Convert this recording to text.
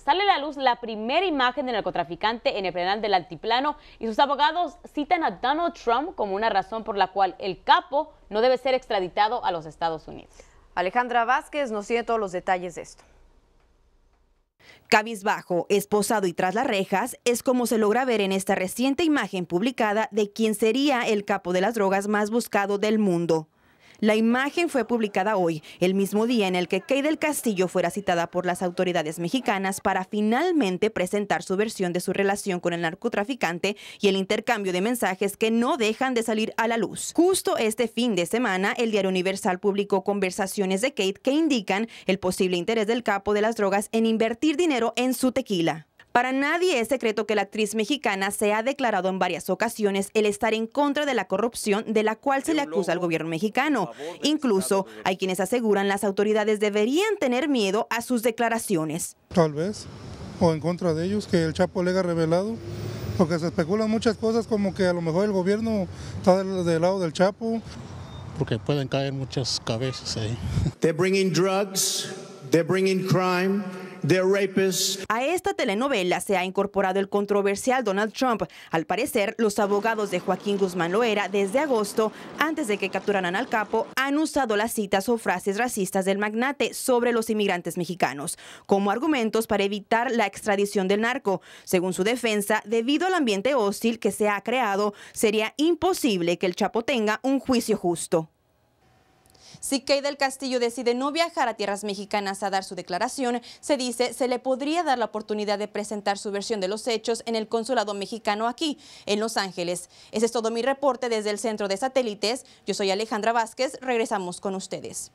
sale a la luz la primera imagen del narcotraficante en el penal del Altiplano y sus abogados citan a Donald Trump como una razón por la cual el capo no debe ser extraditado a los Estados Unidos. Alejandra Vázquez nos tiene todos los detalles de esto. Cabizbajo, esposado y tras las rejas, es como se logra ver en esta reciente imagen publicada de quien sería el capo de las drogas más buscado del mundo. La imagen fue publicada hoy, el mismo día en el que Kate del Castillo fuera citada por las autoridades mexicanas para finalmente presentar su versión de su relación con el narcotraficante y el intercambio de mensajes que no dejan de salir a la luz. Justo este fin de semana, el diario Universal publicó conversaciones de Kate que indican el posible interés del capo de las drogas en invertir dinero en su tequila. Para nadie es secreto que la actriz mexicana se ha declarado en varias ocasiones el estar en contra de la corrupción de la cual se le acusa al gobierno mexicano. Incluso hay quienes aseguran las autoridades deberían tener miedo a sus declaraciones. Tal vez, o en contra de ellos, que el Chapo le ha revelado porque se especulan muchas cosas como que a lo mejor el gobierno está del, lado del Chapo. Porque pueden caer muchas cabezas ahí. They're bringing drugs, they're bringing crime. A esta telenovela se ha incorporado el controversial Donald Trump. Al parecer, los abogados de Joaquín Guzmán Loera desde agosto, antes de que capturaran al capo, han usado las citas o frases racistas del magnate sobre los inmigrantes mexicanos como argumentos para evitar la extradición del narco. Según su defensa, debido al ambiente hostil que se ha creado, sería imposible que el Chapo tenga un juicio justo. Si Kay del Castillo decide no viajar a tierras mexicanas a dar su declaración, se dice se le podría dar la oportunidad de presentar su versión de los hechos en el consulado mexicano aquí, en Los Ángeles. Ese es todo mi reporte desde el centro de satélites. Yo soy Alejandra Vázquez, regresamos con ustedes.